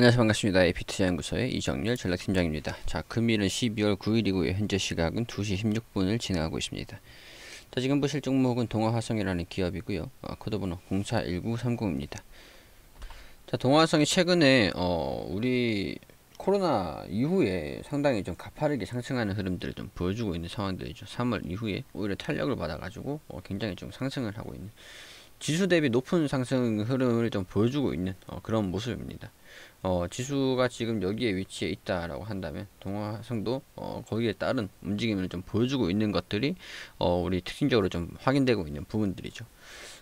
안녕하세요 반갑습니다 에피투자연구소의 이정렬 전략팀장입니다 자 금일은 12월 9일이고요 현재 시각은 2시 16분을 진행하고 있습니다 자 지금 보실 종목은 동아화성이라는 기업이고요 아, 어, 코드번호 0 4 1 9 0입니다자 동아화성이 최근에 어, 우리 코로나 이후에 상당히 좀 가파르게 상승하는 흐름들을 좀 보여주고 있는 상황들이죠 3월 이후에 오히려 탄력을 받아 가지고 어, 굉장히 좀 상승을 하고 있는 지수 대비 높은 상승 흐름을 좀 보여주고 있는 어, 그런 모습입니다 어, 지수가 지금 여기에 위치해 있다라고 한다면 동화성도 어, 거기에 따른 움직임을 좀 보여주고 있는 것들이 어, 우리 특징적으로 좀 확인되고 있는 부분들이죠.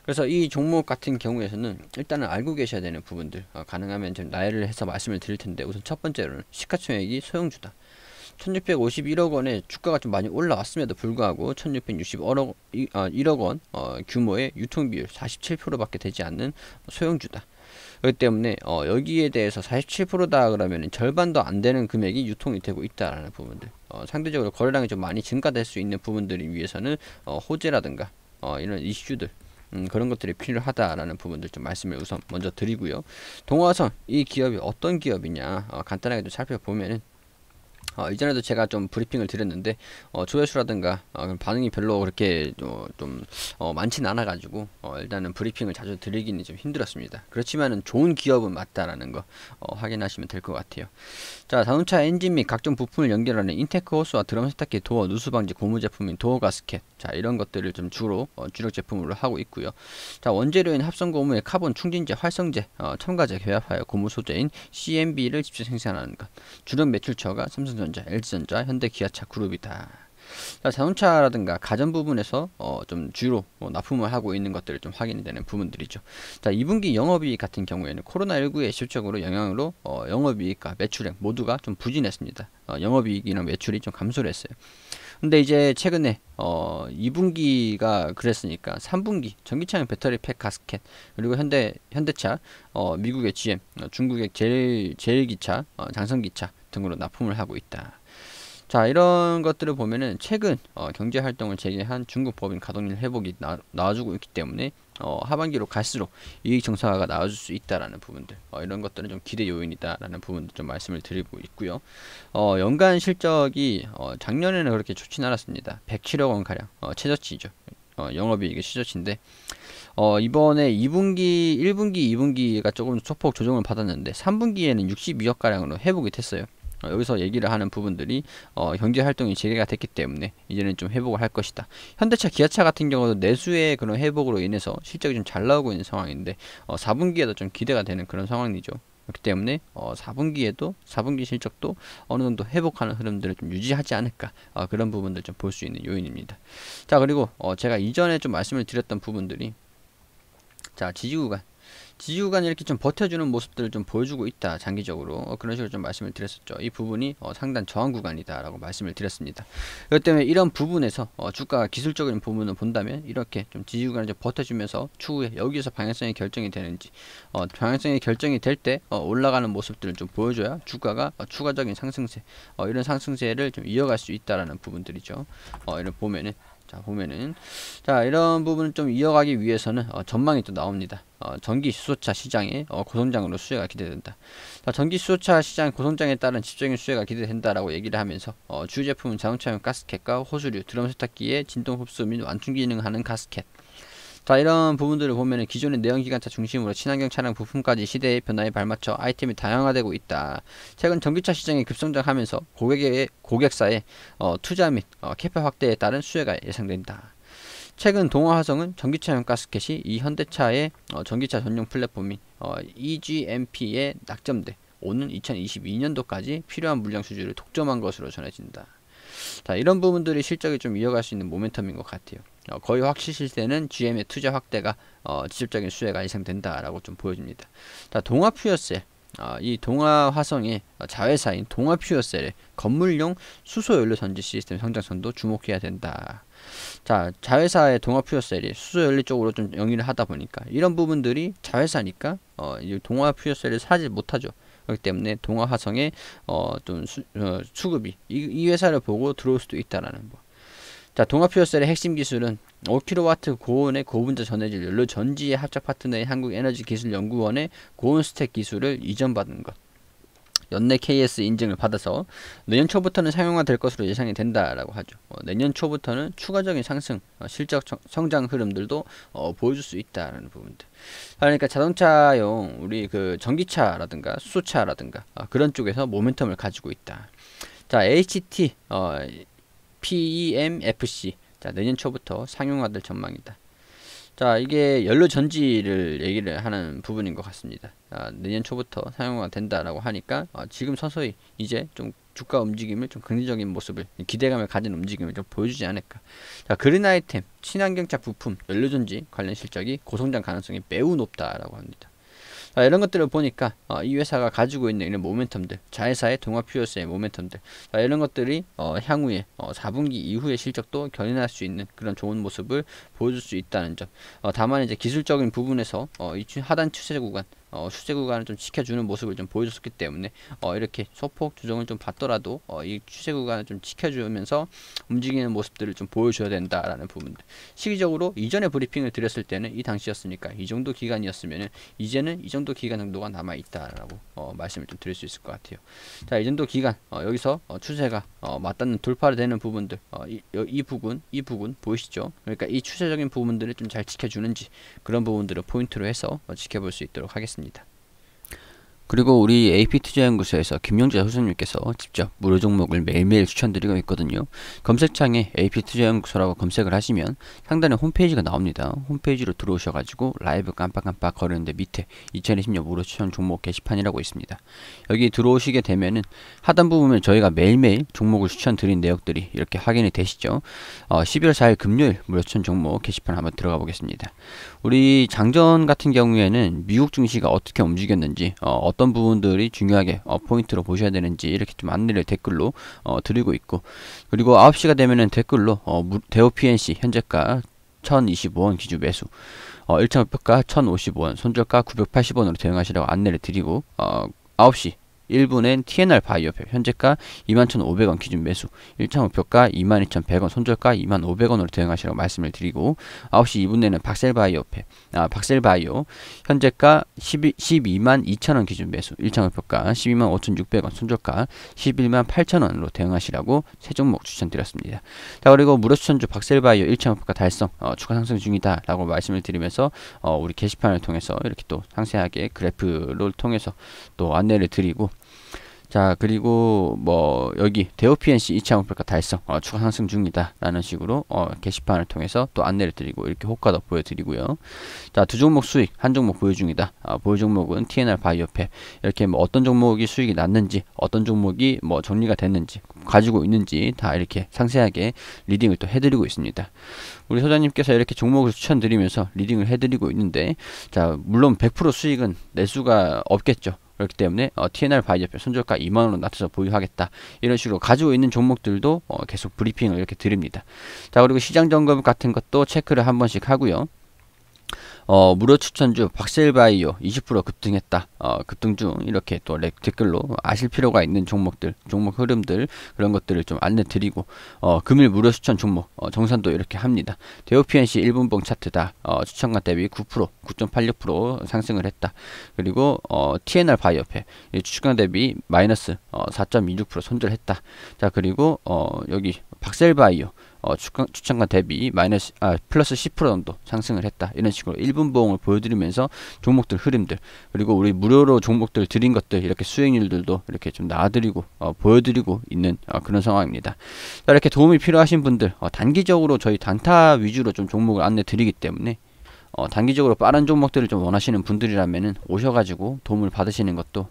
그래서 이 종목 같은 경우에서는 일단은 알고 계셔야 되는 부분들 어, 가능하면 좀 나열을 해서 말씀을 드릴 텐데 우선 첫 번째로는 시가총액이 소형주다. 1651억 원의 주가가 좀 많이 올라왔음에도 불구하고 1661억 1억 어, 원 어, 규모의 유통비율 47%밖에 되지 않는 소형주다. 그렇기 때문에 어, 여기에 대해서 47%다 그러면 절반도 안 되는 금액이 유통이 되고 있다라는 부분들 어, 상대적으로 거래량이 좀 많이 증가될 수 있는 부분들이 위해서는 어, 호재라든가 어, 이런 이슈들 음, 그런 것들이 필요하다라는 부분들 좀 말씀을 우선 먼저 드리고요. 동화선 이 기업이 어떤 기업이냐 어, 간단하게 좀 살펴보면은 어, 이전에도 제가 좀 브리핑을 드렸는데 어, 조회수라든가 어, 반응이 별로 그렇게 어, 좀 어, 많진 않아 가지고 어, 일단은 브리핑을 자주 드리기는 좀 힘들었습니다 그렇지만은 좋은 기업은 맞다라는 거 확인하시면 될 것 같아요 자 자동차 엔진 및 각종 부품을 연결하는 인테크 호스와 드럼 세탁기 도어 누수 방지 고무 제품인 도어 가스켓 자 이런 것들을 좀 주로 주력 제품으로 하고 있고요 자 원재료인 합성 고무의 카본 충진제 활성제 첨가제 결합하여 고무 소재인 CMB를 직접 생산하는 것 주력 매출처가 삼성전 삼성전자, LG전자, 현대기아차 그룹이다. 자동차라든가 가전 부분에서 어, 좀 주로 어, 납품을 하고 있는 것들을 좀 확인이 되는 부분들이죠. 자, 2분기 영업이익 같은 경우에는 코로나19의 실적으로 영향으로 어, 영업이익과 매출액 모두가 좀 부진했습니다. 어, 영업이익이나 매출이 좀 감소를 했어요. 근데 이제 최근에 어 2분기가 그랬으니까 3분기 전기차용 배터리 팩 가스켓 그리고 현대 현대차 어 미국의 GM 어, 중국의 제일 제일기차 어 장성기차 등으로 납품을 하고 있다. 자 이런 것들을 보면은 최근 어, 경제 활동을 재개한 중국 법인 가동률 회복이 나, 와주고 있기 때문에 어, 하반기로 갈수록 이익 정상화가 나와줄 수 있다라는 부분들 어, 이런 것들은 좀 기대 요인이다라는 부분도 좀 말씀을 드리고 있고요 어, 연간 실적이 어, 작년에는 그렇게 좋진 않았습니다 107억 원 가량 어, 최저치죠 어, 영업이익이 최저치인데 어, 이번에 2분기 1분기 2분기가 조금 소폭 조정을 받았는데 3분기에는 62억 가량으로 회복이 됐어요 여기서 얘기를 하는 부분들이 어, 경제 활동이 재개가 됐기 때문에 이제는 좀 회복을 할 것이다. 현대차, 기아차 같은 경우도 내수의 그런 회복으로 인해서 실적이 좀 잘 나오고 있는 상황인데 어, 4분기에도 좀 기대가 되는 그런 상황이죠. 그렇기 때문에 어, 4분기에도 4분기 실적도 어느 정도 회복하는 흐름들을 좀 유지하지 않을까 어, 그런 부분들 좀 볼 수 있는 요인입니다. 자 그리고 어, 제가 이전에 좀 말씀을 드렸던 부분들이 자 지지구간 지지구간이 렇게좀 버텨주는 모습들을 좀 보여주고 있다 장기적으로 어, 그런 식으로 좀 말씀을 드렸었죠 이 부분이 어, 상단 저항 구간이다 라고 말씀을 드렸습니다 그렇기 때문에 이런 부분에서 어, 주가가 기술적인 부분을 본다면 이렇게 좀 지지구간을 좀 버텨주면서 추후에 여기서 방향성이 결정이 되는지 어, 방향성이 결정이 될때 어, 올라가는 모습들을 좀 보여줘야 주가가 어, 추가적인 상승세 이런 상승세를 좀 이어갈 수 있다라는 부분들이죠 이런 보면은 자 보면은 자 이런 부분을 좀 이어가기 위해서는 어, 전망이 또 나옵니다. 어, 전기 수소차 시장의 어, 고성장으로 수혜가 기대된다. 자, 전기 수소차 시장 고성장에 따른 집적인 수혜가 기대된다라고 얘기를 하면서 어, 주제품은 자동차용 가스켓과 호수류, 드럼 세탁기의 진동 흡수 및 완충 기능하는 가스켓 자 이런 부분들을 보면 기존의 내연기관차 중심으로 친환경 차량 부품까지 시대의 변화에 발맞춰 아이템이 다양화되고 있다. 최근 전기차 시장이 급성장하면서 고객의, 고객사의 어, 투자 및 어, 캐파 확대에 따른 수혜가 예상된다. 최근 동화화성은 전기차용 가스켓이 이 현대차의 어, 전기차 전용 플랫폼인 어, EGMP에 낙점돼 오는 2022년도까지 필요한 물량 수주를 독점한 것으로 전해진다. 자 이런 부분들이 실적이 좀 이어갈 수 있는 모멘텀인 것 같아요. 어, 거의 확실실 때는 GM의 투자 확대가 어, 직접적인 수혜가 예상된다라고 좀 보여집니다. 자, 동아퓨어셀 어, 이 동아화성의 자회사인 동아퓨어셀의 건물용 수소연료 전지 시스템 성장선도 주목해야 된다. 자, 자회사의 동아퓨어셀이 수소연료 쪽으로 좀 영위를 하다 보니까 이런 부분들이 자회사니까 어, 동아퓨어셀을 사지 못하죠. 그렇기 때문에 동아화성의 어, 좀 수, 어, 수급이 이, 이 회사를 보고 들어올 수도 있다라는 거. 자, 동아퓨어셀의 핵심 기술은 5kW 고온의 고분자 전해질 연료 전지의 합작 파트너인 한국에너지기술연구원의 고온 스택 기술을 이전받은 것. 연내 KS 인증을 받아서 내년 초부터는 상용화될 것으로 예상이 된다라고 하죠. 어, 내년 초부터는 추가적인 상승, 어, 실적 성장 흐름들도 어, 보여줄 수 있다라는 부분들. 그러니까 자동차용 우리 그 전기차라든가 수소차라든가 어, 그런 쪽에서 모멘텀을 가지고 있다. 자, HT 어, PEMFC. 자, 내년 초부터 상용화될 전망이다. 자, 이게 연료 전지를 얘기를 하는 부분인 것 같습니다. 아, 내년 초부터 사용화 된다라고 하니까 아, 지금 서서히 이제 좀 주가 움직임을 좀 긍정적인 모습을 기대감을 가진 움직임을 좀 보여주지 않을까. 자, 그린 아이템, 친환경차 부품, 연료 전지 관련 실적이 고성장 가능성이 매우 높다라고 합니다. 자, 이런 것들을 보니까 어, 이 회사가 가지고 있는 이런 모멘텀들, 자회사의 동화 퓨어스의 모멘텀들, 자, 이런 것들이 어, 향후에 어, 4분기 이후의 실적도 견인할 수 있는 그런 좋은 모습을 보여줄 수 있다는 점. 어, 다만 이제 기술적인 부분에서 어, 이 하단 추세 구간 어, 수세 구간을 좀 지켜주는 모습을 좀보여줬기 때문에 어, 이렇게 소폭 조정을 좀 받더라도 어, 이 추세 구간을 좀 지켜주면서 움직이는 모습들을 좀 보여줘야 된다라는 부분들 시기적으로 이전에 브리핑을 드렸을 때는 이 당시였으니까 이 정도 기간이었으면 이제는 이 정도 기간 정도가 남아 있다라고 어, 말씀을 좀 드릴 수 있을 것 같아요 자 이 정도 기간 어, 여기서 어, 추세가 어, 맞닿는 돌파를 되는 부분들 어, 이, 이 부분 이 부분 보이시죠 그러니까 이 추세적인 부분들을 좀 잘 지켜주는지 그런 부분들을 포인트로 해서 어, 지켜볼 수 있도록 하겠습니다 같습니다. 그리고 우리 AP투자연구소에서 김용재 교수님께서 직접 무료 종목을 매일매일 추천드리고 있거든요. 검색창에 AP투자연구소라고 검색을 하시면 상단에 홈페이지가 나옵니다. 홈페이지로 들어오셔가지고 라이브 깜빡깜빡 거리는데 밑에 2020년 무료 추천 종목 게시판이라고 있습니다. 여기 들어오시게 되면은 하단부 분에 저희가 매일매일 종목을 추천드린 내역들이 이렇게 확인이 되시죠. 어, 11월 4일 금요일 무료 추천 종목 게시판 한번 들어가 보겠습니다. 우리 장전 같은 경우에는 미국 증시가 어떻게 움직였는지 어, 어떤 부분들이 중요하게 어, 포인트로 보셔야 되는지 이렇게 좀 안내를 댓글로 어, 드리고 있고 그리고 9시가 되면은 댓글로 어, 대우 PNC 현재가 1025원 기준 매수 어, 1차 목표가 1055원 손절가 980원으로 대응하시라고 안내를 드리고 어, 9시 1분엔 TNR 바이오협 현재가 21,500원 기준 매수 1차 목표가 22,100원 손절가 2만500원으로 대응하시라고 말씀을 드리고 9시 2분 내는 박셀바이오협 아 박셀바이오 현재가 12, 2만 2천원 기준 매수 1차 목표가 12만 5,600원 손절가 11만 8천원으로 대응하시라고 세 종목 추천드렸습니다 자 그리고 무료 추천주 박셀바이오 1차 목표가 달성 어, 추가 상승 중이다 라고 말씀을 드리면서 어, 우리 게시판을 통해서 이렇게 또 상세하게 그래프를 통해서 또 안내를 드리고 자 그리고 뭐 여기 대우 PNC 2차 목표가 달성 어, 추가 상승 중이다 라는 식으로 어, 게시판을 통해서 또 안내를 드리고 이렇게 호가도 보여드리고요 자 두 종목 수익 한 종목 보유 중이다 어, 보유 종목은 TNR 바이오팹 이렇게 뭐 어떤 종목이 수익이 났는지 어떤 종목이 뭐 정리가 됐는지 가지고 있는지 다 이렇게 상세하게 리딩을 또 해드리고 있습니다 우리 소장님께서 이렇게 종목을 추천드리면서 리딩을 해드리고 있는데 자 물론 100% 수익은 낼수가 없겠죠 그렇기 때문에 어, TNR 바이저표 손절가 2만원으로 낮춰서 보유하겠다. 이런 식으로 가지고 있는 종목들도 어, 계속 브리핑을 이렇게 드립니다. 자 그리고 시장 점검 같은 것도 체크를 한 번씩 하고요. 어, 무료 추천주 박셀바이오 20% 급등했다. 어, 급등 중 이렇게 또 댓글로 아실 필요가 있는 종목들, 종목 흐름들 그런 것들을 좀 안내 드리고 어, 금일 무료 추천 종목 어, 정산도 이렇게 합니다. 대우 PNC 1분봉 차트다. 어, 추천가 대비 9% 9.86% 상승을 했다. 그리고 어, TNR 바이오페 추천가 대비 마이너스 어, 4.26% 손절했다. 자 그리고 어, 여기 박셀바이오 어, 추천가 대비 마이너스 아, 플러스 10% 정도 상승을 했다 이런 식으로 1분 보험을 보여드리면서 종목들 흐름들 그리고 우리 무료로 종목들 드린 것들 이렇게 수익률들도 이렇게 좀놔드리고 어, 보여드리고 있는 어, 그런 상황입니다. 자, 이렇게 도움이 필요하신 분들 어, 단기적으로 저희 단타 위주로 좀 종목을 안내 드리기 때문에 어, 단기적으로 빠른 종목들을 좀 원하시는 분들이라면 오셔가지고 도움을 받으시는 것도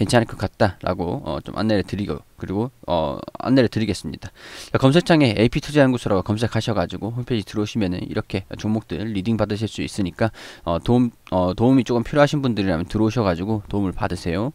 괜찮을 것 같다라고 어, 좀 안내를 드리고 그리고 어, 안내를 드리겠습니다. 자, 그러니까 검색창에 AP 투자연구소라고 검색하셔가지고 홈페이지 들어오시면은 이렇게 종목들 리딩 받으실 수 있으니까 어, 도움 어, 도움이 조금 필요하신 분들이라면 들어오셔가지고 도움을 받으세요.